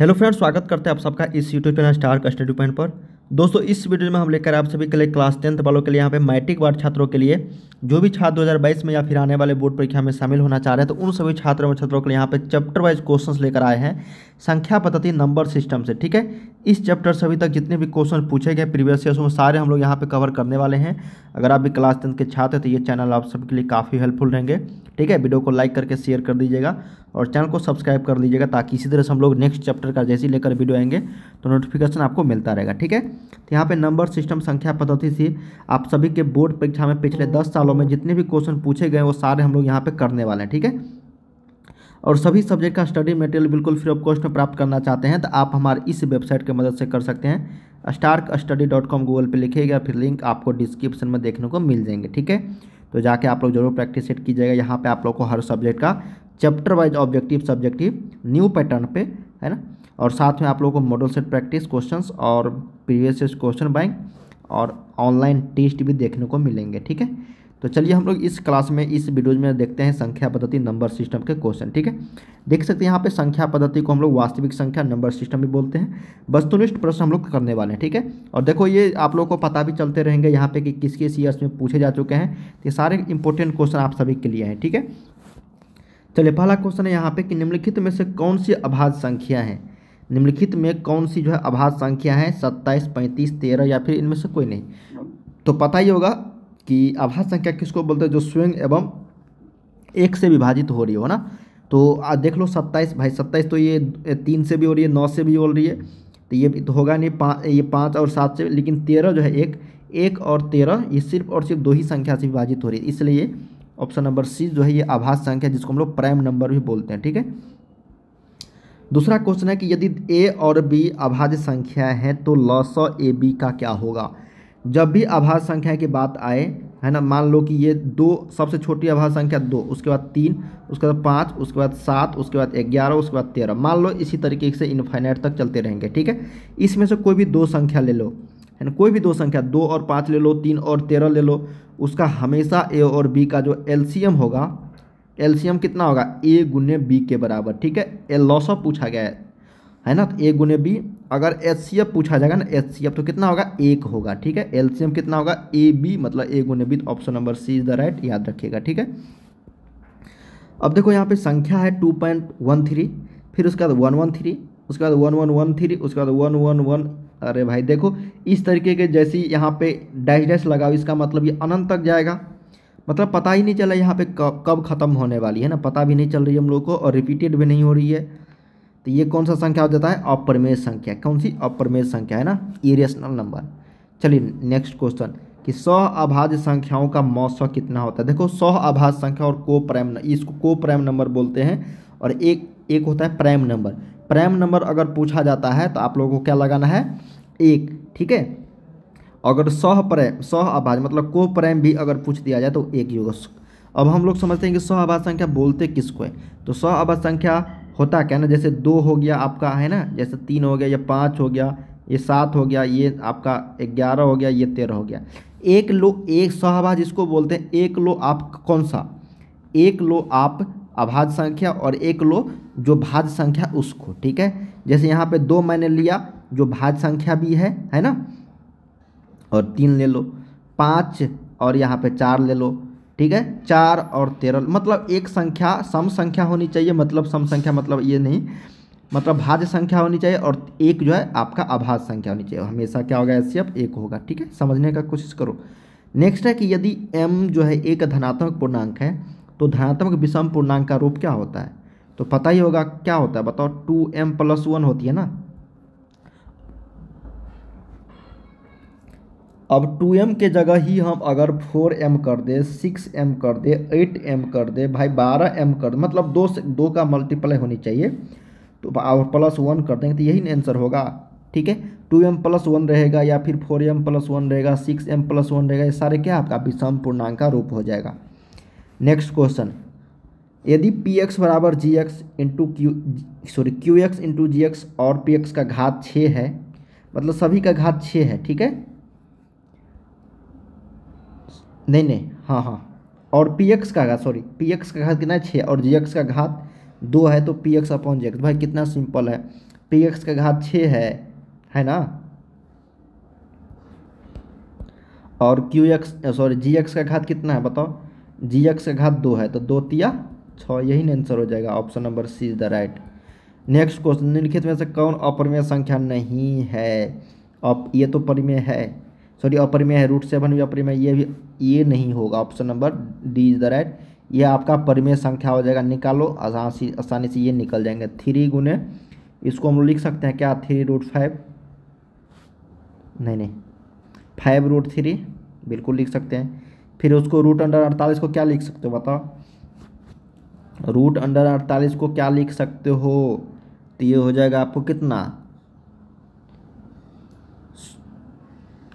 hello friends स्वागत करते हैं आप सबका इस YouTube channel star study point पर दोस्तों इस वीडियो में हम लेकर आप सभी के लिए क्लास टेंथ वालों के लिए यहाँ पे मैट्रिक वार्ड छात्रों के लिए जो भी छात्र 2022 में या फिर आने वाले बोर्ड परीक्षा में शामिल होना चाह रहे हैं तो उन सभी छात्रों और छात्रों के लिए यहाँ पे चैप्टर वाइज क्वेश्चन लेकर आए हैं संख्या पद्धति नंबर सिस्टम से ठीक है इस चैप्टर से अभी तक जितने भी क्वेश्चन पूछे गए प्रीवियस ईयर उसमें सारे हम लोग यहाँ पर कवर करने वाले हैं अगर आप भी क्लास टेंथ के छात्र हैं तो ये चैनल आप सबके लिए काफ़ी हेल्पफुल रहेंगे ठीक है वीडियो को लाइक करके शेयर कर दीजिएगा और चैनल को सब्सक्राइब कर दीजिएगा ताकि इसी तरह से हम लोग नेक्स्ट चैप्टर का जैसे लेकर वीडियो आएंगे तो नोटिफिकेशन आपको मिलता रहेगा ठीक है तो यहाँ पे नंबर सिस्टम संख्या पद्धति से आप सभी के बोर्ड परीक्षा में पिछले दस सालों में जितने भी क्वेश्चन पूछे गए वो सारे हम लोग यहाँ पर करने वाले हैं ठीक है और सभी सब्जेक्ट का स्टडी मटेरियल बिल्कुल फ्री ऑफ कॉस्ट में प्राप्त करना चाहते हैं तो आप हमारे इस वेबसाइट की मदद से कर सकते हैं star study dot com Google पर लिखिएगा फिर लिंक आपको डिस्क्रिप्शन में देखने को मिल जाएंगे ठीक है तो जाके आप लोग जरूर प्रैक्टिस सेट कीजिएगा यहाँ पे आप लोग को हर सब्जेक्ट का chapter wise objective subjective new pattern पे है ना और साथ में आप लोगों को मॉडल सेट प्रैक्टिस क्वेश्चन और प्रीवियस क्वेश्चन बैंक और ऑनलाइन टेस्ट भी देखने को मिलेंगे ठीक है तो चलिए हम लोग इस क्लास में इस वीडियोज में देखते हैं संख्या पद्धति नंबर सिस्टम के क्वेश्चन ठीक है देख सकते हैं यहाँ पे संख्या पद्धति को हम लोग वास्तविक संख्या नंबर सिस्टम भी बोलते हैं वस्तुनिष्ठ प्रश्न हम लोग करने वाले हैं ठीक है और देखो ये आप लोगों को पता भी चलते रहेंगे यहाँ पे कि किस किस ईयर्स में पूछे जा चुके हैं ये सारे इंपॉर्टेंट क्वेश्चन आप सभी के लिए हैं ठीक है चलिए पहला क्वेश्चन है यहाँ पे कि निम्नलिखित में से कौन सी अभाज संख्या है निम्नलिखित में कौन सी जो है अभाज संख्या है सत्ताईस पैंतीस तेरह या फिर इनमें से कोई नहीं तो पता ही होगा कि आभास संख्या किसको बोलते हैं जो स्वयं एवं एक से विभाजित हो रही हो ना तो आ, देख लो सत्ताईस भाई सत्ताईस तो ये तीन से भी हो रही है नौ से भी हो रही है तो ये तो होगा नहीं पाँच ये पाँच और सात से लेकिन तेरह जो है एक एक और तेरह ये सिर्फ और सिर्फ दो ही संख्या से विभाजित हो रही है इसलिए ऑप्शन नंबर सी जो है ये आभास संख्या जिसको हम लोग प्राइम नंबर भी बोलते हैं ठीक है दूसरा क्वेश्चन है कि यदि ए और बी अभाज्य संख्या है तो लस ए बी का क्या होगा जब भी आभार संख्या की बात आए है ना मान लो कि ये दो सबसे छोटी आभार संख्या दो उसके बाद तीन उसके बाद पाँच उसके बाद सात उसके बाद ग्यारह उसके बाद तेरह मान लो इसी तरीके से इन्फाइनाइट तक चलते रहेंगे ठीक है इसमें से कोई भी दो संख्या ले लो है ना कोई भी दो संख्या दो और पाँच ले लो तीन और तेरह ले लो उसका हमेशा ए और बी का जो एल होगा एल कितना होगा ए गुने बी के बराबर ठीक है ए लॉस ऑफ पूछा गया है है ना ए गुने बी अगर एच पूछा जाएगा ना एच तो कितना होगा एक होगा ठीक है एलसीएम कितना होगा ए बी मतलब ए गुने B option number C is the right याद रखिएगा ठीक है अब देखो यहाँ पे संख्या है टू पॉइंट वन थ्री फिर उसके बाद वन वन थ्री उसके बाद वन वन वन थ्री उसके बाद वन वन वन अरे भाई देखो इस तरीके के जैसी यहाँ पे डैश डैश लगाओ इसका मतलब ये अनंत तक जाएगा मतलब पता ही नहीं चला यहाँ पे कब कब ख़त्म होने वाली है ना पता भी नहीं चल रही है हम लोग को और रिपीटेड भी नहीं हो रही है तो ये कौन सा संख्या हो जाता है अप्रमेय संख्या कौन सी अप्रमेय संख्या है ना इरेशनल नंबर चलिए नेक्स्ट क्वेश्चन कि सौ अभाज्य संख्याओं का मौसम कितना होता है देखो सौ अभाज्य संख्या और को प्राइम इसको को प्राइम नंबर बोलते हैं और एक एक होता है प्राइम नंबर प्राइम नंबर अगर पूछा जाता है तो आप लोगों को क्या लगाना है एक ठीक है अगर सह प्रेम सह अभाज मतलब को प्राइम भी अगर पूछ दिया जाए तो एक युग अब हम लोग समझते हैं कि सह आभाज संख्या बोलते किसको है तो सह आभाज संख्या होता क्या ना जैसे दो हो गया आपका है ना जैसे तीन हो गया या पाँच हो गया ये सात हो गया ये आपका ग्यारह हो गया ये तेरह हो गया एक लो एक सहभाज इसको बोलते हैं एक लो आप कौन सा एक लो आप अभाज्य संख्या और एक लो जो भाज्य संख्या उसको ठीक है जैसे यहाँ पे दो मैंने लिया जो भाज्य संख्या भी है है ना और तीन ले लो पाँच और यहाँ पे चार ले लो ठीक है चार और तेरह मतलब एक संख्या सम संख्या होनी चाहिए मतलब सम संख्या मतलब ये नहीं मतलब भाज्य संख्या होनी चाहिए और एक जो है आपका अभाज्य संख्या होनी चाहिए हमेशा क्या होगा अब एक होगा ठीक है समझने का कोशिश करो नेक्स्ट है कि यदि एम जो है एक धनात्मक पूर्णांक है तो धनात्मक विषम पूर्णांक का रूप क्या होता है तो पता ही होगा क्या होता है बताओ टू एम प्लस वन होती है ना अब 2m के जगह ही हम अगर 4m कर दे 6m कर दे 8m कर दे भाई 12m कर दे मतलब दो से दो का मल्टीप्लाई होनी चाहिए तो और प्लस वन कर देंगे तो यही आंसर होगा ठीक है टू एम प्लस वन रहेगा या फिर फोर एम प्लस वन रहेगा सिक्स एम प्लस वन रहेगा ये सारे क्या आपका विषम पूर्णांक का रूप हो जाएगा नेक्स्ट क्वेश्चन यदि पी एक्स बराबर G X into Q sorry Q X into G X और पी एक्स का घात छः है मतलब सभी का घात छः है ठीक है नहीं नहीं हाँ हाँ और पी एक्स का घात सॉरी पी एक्स का घात कितना है छः और जी एक्स का घात दो है तो P X upon G X भाई कितना सिंपल है पी एक्स का घात छः है है ना और Q X sorry G X का घात कितना है बताओ जी एक्स का घात दो है तो दो तिया छः यही ना आंसर हो जाएगा option number C is the right next question निम्नलिखित में से कौन अपरिमेय संख्या नहीं है अब ये तो परिमेय है सॉरी अपरिमेय है रूट सेवन भी अपरिमेय ये भी ये नहीं होगा option number D is the right ये आपका परिमेय संख्या हो जाएगा निकालो आसानी आसानी से ये निकल जाएंगे थ्री गुने इसको हम लिख सकते हैं क्या थ्री रूट फाइव नहीं नहीं फाइव रूट थ्री बिल्कुल लिख सकते हैं फिर उसको रूट अंडर अड़तालीस को क्या लिख सकते हो बताओ रूट अंडर अड़तालीस को क्या लिख सकते हो तो ये हो जाएगा आपको कितना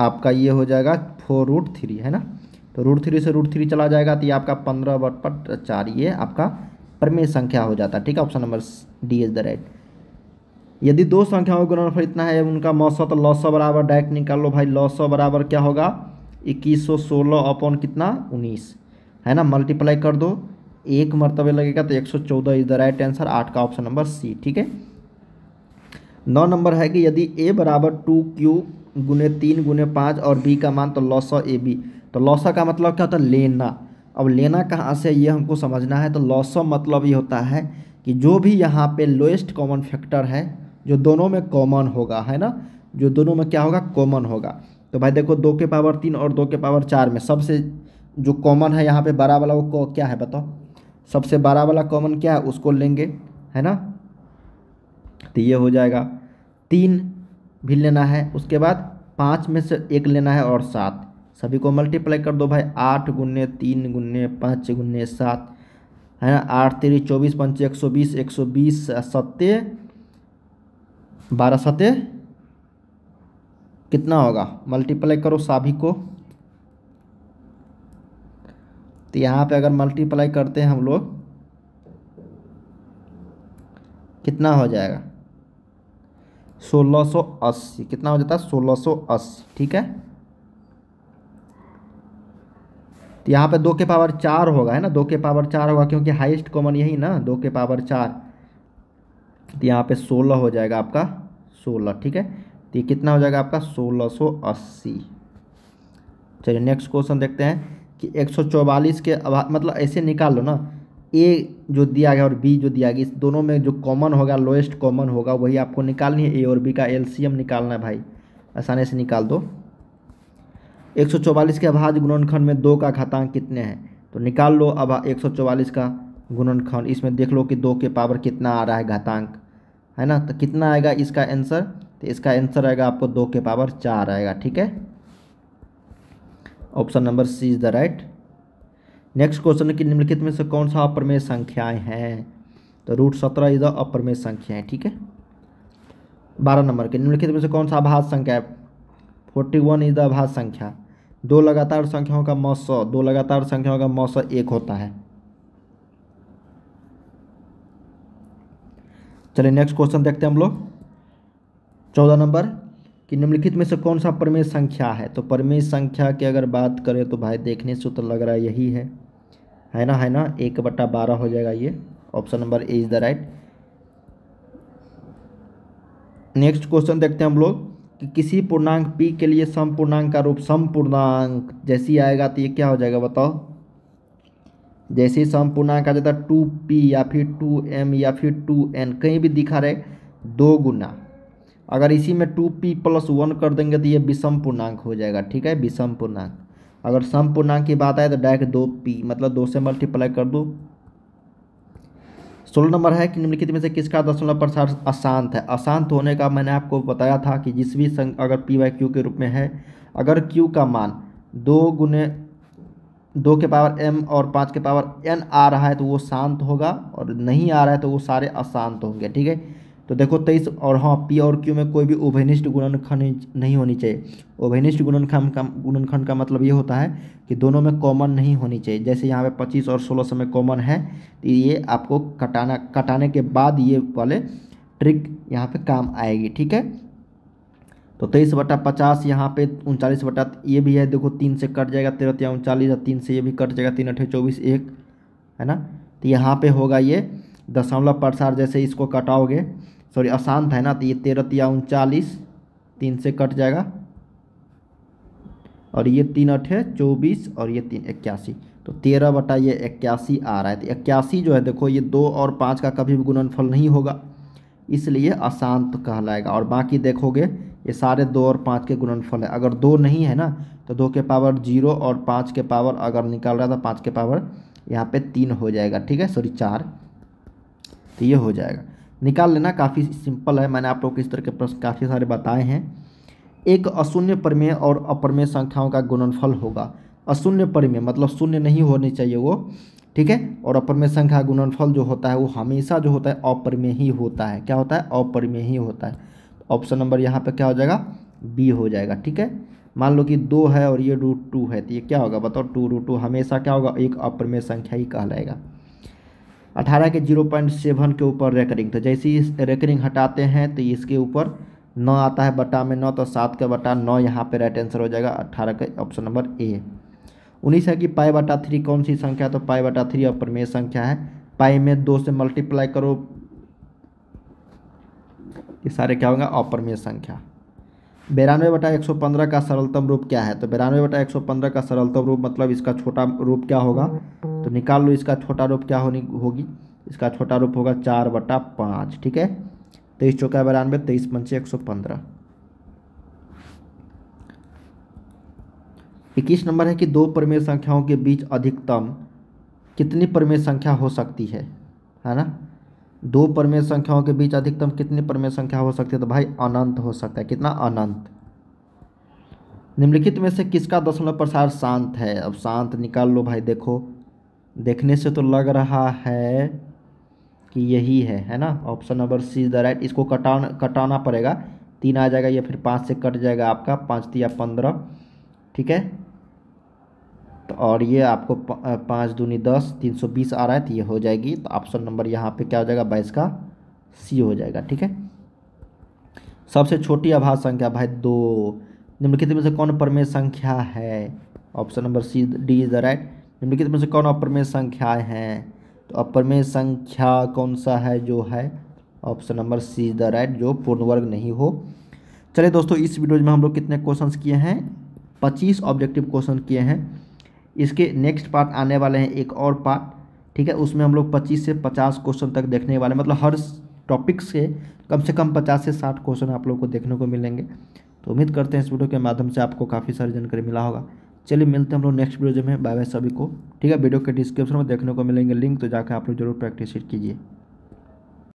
आपका ये हो जाएगा फोर रूट थ्री है ना तो रूट थ्री से रूट थ्री चला जाएगा तो ये आपका पंद्रह बट पर चार ये आपका प्रमेय संख्या हो जाता है ठीक है option number D is the right यदि दो संख्याओं का गुणनफल इतना है उनका मौसा तो सौ बराबर डायरेक्ट निकाल लो भाई सौ बराबर क्या होगा इक्कीस सौ सोलह अपॉन कितना उन्नीस है ना मल्टीप्लाई कर दो एक मरतबे लगेगा तो एक सौ चौदह इज द राइट आंसर आठ का ऑप्शन नंबर सी ठीक है नौ नंबर है कि यदि ए बराबर टू क्यू गुने तीन गुने पाँच और बी का मान तो लौसा ए बी तो लौसा का मतलब क्या होता है लेना अब लेना कहाँ से ये हमको समझना है तो लौसा मतलब ये होता है कि जो भी यहाँ पे लोएस्ट कॉमन फैक्टर है जो दोनों में कॉमन होगा है ना जो दोनों में क्या होगा कॉमन होगा तो भाई देखो दो के पावर तीन और दो के पावर चार में सबसे जो कॉमन है यहाँ पे बड़ा वाला वो क्या है बताओ सबसे बड़ा वाला कॉमन क्या है उसको लेंगे है ना तो ये हो जाएगा तीन भी लेना है उसके बाद पाँच में से एक लेना है और सात सभी को मल्टीप्लाई कर दो भाई आठ गुन्ने तीन गुन्ने पाँच गुन्ने सात है ना आठ तेरह चौबीस पंच एक सौ बीस एक सौ बीस सत्ते बारह सत्ते कितना होगा मल्टीप्लाई करो सभी को तो यहाँ पे अगर मल्टीप्लाई करते हैं हम लोग कितना हो जाएगा 1680 कितना हो जाता है 1680 ठीक है तो यहाँ पे दो के पावर चार होगा है ना दो के पावर चार होगा क्योंकि हाईएस्ट कॉमन यही ना दो के पावर चार तो यहाँ पे सोलह हो जाएगा आपका सोलह ठीक है तो ये कितना हो जाएगा आपका सोलह सौ अस्सी चलिए नेक्स्ट क्वेश्चन देखते हैं कि एक सौ चौवालीस के अभा मतलब ऐसे निकाल लो ना ए जो दिया गया और बी जो दिया गया इस दोनों में जो कॉमन होगा लोएस्ट कॉमन होगा वही आपको निकालनी है ए और बी का एलसीएम निकालना है भाई आसानी से निकाल दो 144 के अभाज गुणनखंड में दो का घातांक कितने हैं तो निकाल लो अब 144 का गुणनखंड इसमें देख लो कि दो के पावर कितना आ रहा है घातांक है ना तो कितना आएगा इसका आंसर तो इसका आंसर आएगा आपको दो के पावर चार आएगा ठीक है option number C is the right next question है कि निम्नलिखित में से कौन सा अप्रमेय संख्याएं हैं तो रूट सत्रह इज अप्रमेय संख्याएं ठीक है बारह नंबर के निम्नलिखित में से कौन सा अभाज संख्या है फोर्टी वन इज द अभाज संख्या दो लगातार संख्याओं का मौस दो लगातार संख्याओं का मौस एक होता है चलिए नेक्स्ट क्वेश्चन देखते हैं हम लोग चौदह नंबर कि निम्नलिखित में से कौन सा परमेय संख्या है तो परमेय संख्या की अगर बात करें तो भाई देखने से तो लग रहा है यही है है ना है ना एक बट्टा बारह हो जाएगा ये option number A is the right next question देखते हैं हम लोग कि किसी पूर्णांक पी के लिए सम पूर्णांक का रूप सम पूर्णांक जैसे ही आएगा तो ये क्या हो जाएगा बताओ जैसे ही सम पूर्णांक आ जाता है टू पी या फिर टू एम या फिर टू एन कहीं भी दिखा रहे दो गुना अगर इसी में टू पी प्लस वन कर देंगे तो ये विषम पूर्णांक हो जाएगा ठीक है विषम पूर्णांक अगर सम पूर्णांक की बात आए तो डायरेक्ट दो पी मतलब दो से मल्टीप्लाई कर दो सोलह नंबर है कि निम्नलिखित में से किसका दशमलव प्रसार अशांत है अशांत होने का मैंने आपको बताया था कि जिस भी संघ अगर पी वाई क्यू के रूप में है अगर क्यू का मान दो गुने दो के पावर एम और पाँच के पावर एन आ रहा है तो वो शांत होगा और नहीं आ रहा है तो वो सारे अशांत होंगे ठीक है तो देखो तेईस और हाँ पी और क्यू में कोई भी उभयनिष्ठ गुणनखंड नहीं होनी चाहिए उभयनिष्ठ गुणनखंड का गुणनखंड का मतलब ये होता है कि दोनों में कॉमन नहीं होनी चाहिए जैसे यहाँ पे पच्चीस और सोलह सौ में कॉमन है तो ये आपको कटाना कटाने के बाद ये वाले ट्रिक यहाँ पे काम आएगी ठीक है तो तेईस बटा पचास यहाँ पे उनचालीस बटा ये भी है देखो तीन से कट जाएगा तेरह या उनचालीस या तीन से ये भी कट जाएगा तीन अठे चौबीस एक है ना तो यहाँ पे होगा ये दशमलव प्रसार जैसे इसको कटाओगे सॉरी अशांत है ना तो ये तेरह तिया उनचालीस तीन से कट जाएगा और ये तीन अठे चौबीस और ये तीन इक्यासी तो तेरह बटा ये इक्यासी आ रहा है तो इक्यासी जो है देखो ये दो और पाँच का कभी भी गुणनफल नहीं होगा इसलिए अशांत तो कहलाएगा और बाकी देखोगे ये सारे दो और पाँच के गुणनफल है अगर दो नहीं है ना तो दो के पावर जीरो और पाँच के पावर अगर निकाल रहा था पाँच के पावर यहाँ पे तीन हो जाएगा ठीक है सॉरी चार तो ये हो जाएगा निकाल लेना काफ़ी सिंपल है मैंने आप लोग को इस तरह के प्रश्न काफ़ी सारे बताए हैं एक अशून्य परिमेय और अपरमेय संख्याओं का गुणनफल होगा अशून्य परिमेय मतलब शून्य नहीं होनी चाहिए वो ठीक है और अपरमेय संख्या गुणनफल जो होता है वो हमेशा जो होता है अपरमेय ही होता है क्या होता है अपरमेय ही होता है ऑप्शन नंबर यहाँ पर क्या हो जाएगा बी हो जाएगा ठीक है मान लो कि दो है और ये रूट टू है तो ये क्या होगा बताओ टू रूट टू हमेशा क्या होगा एक अपरमेय संख्या ही कहलाएगा 18 के 0.7 के ऊपर रेकरिंग तो जैसे ही रेकरिंग हटाते हैं तो इसके ऊपर नौ आता है बटा में नौ तो सात का बटा नौ यहाँ पे राइट आंसर हो जाएगा अट्ठारह का ऑप्शन नंबर ए उन्नीस है कि पाई बटा थ्री कौन सी संख्या तो पाई बटा थ्री और प्रमेय संख्या है पाई में दो से मल्टीप्लाई करो ये सारे क्या होगा अप्रमेय संख्या बिरानवे बटा एक सौ पंद्रह का सरलतम रूप क्या है तो बिरानवे बटा एक सौ पंद्रह का सरलतम रूप मतलब इसका छोटा रूप क्या होगा तो निकाल लो इसका छोटा रूप क्या होनी होगी इसका छोटा रूप होगा चार बटा पाँच ठीक है तेईस चौका बिरानवे तेईस पंचे एक सौ पंद्रह इक्कीस नंबर है कि दो परमेय संख्याओं के बीच अधिकतम कितनी परमेय संख्या हो सकती है है ना दो परमेय संख्याओं के बीच अधिकतम कितनी परमेय संख्या हो सकती है तो भाई अनंत हो सकता है कितना अनंत निम्नलिखित में से किसका दशमलव प्रसार शांत है अब शांत निकाल लो भाई देखो देखने से तो लग रहा है कि यही है है ना option number C is the right इसको कटान कटाना पड़ेगा तीन आ जाएगा या फिर पाँच से कट जाएगा आपका पाँच तीन या पंद्रह ठीक है तो और ये आपको पाँच दूनी दस तीन सौ बीस आ रहा है तो ये हो जाएगी तो ऑप्शन नंबर यहाँ पे क्या हो जाएगा बाईस का सी हो जाएगा ठीक है सबसे छोटी आभास संख्या भाई दो निम्नलिखित में से कौन परमेय संख्या है option number C D is the right निम्नलिखित में से कौन अपरमेय संख्या हैं तो अपरमेय संख्या कौन सा है जो है option number C is the right जो पूर्ण वर्ग नहीं हो चलिए दोस्तों इस वीडियो में हम लोग कितने क्वेश्चंस किए हैं पच्चीस ऑब्जेक्टिव क्वेश्चन किए हैं इसके नेक्स्ट पार्ट आने वाले हैं एक और पार्ट ठीक है उसमें हम लोग पच्चीस से पचास क्वेश्चन तक देखने वाले मतलब हर टॉपिक से कम से कम पचास से साठ क्वेश्चन आप लोग को देखने को मिलेंगे तो उम्मीद करते हैं इस वीडियो के माध्यम से आपको काफ़ी सारी जानकारी मिला होगा चलिए मिलते हैं हम लोग नेक्स्ट वीडियो में बाय बाय सभी को ठीक है वीडियो के डिस्क्रिप्शन में देखने को मिलेंगे लिंक तो जाकर आप लोग जरूर प्रैक्टिस कीजिए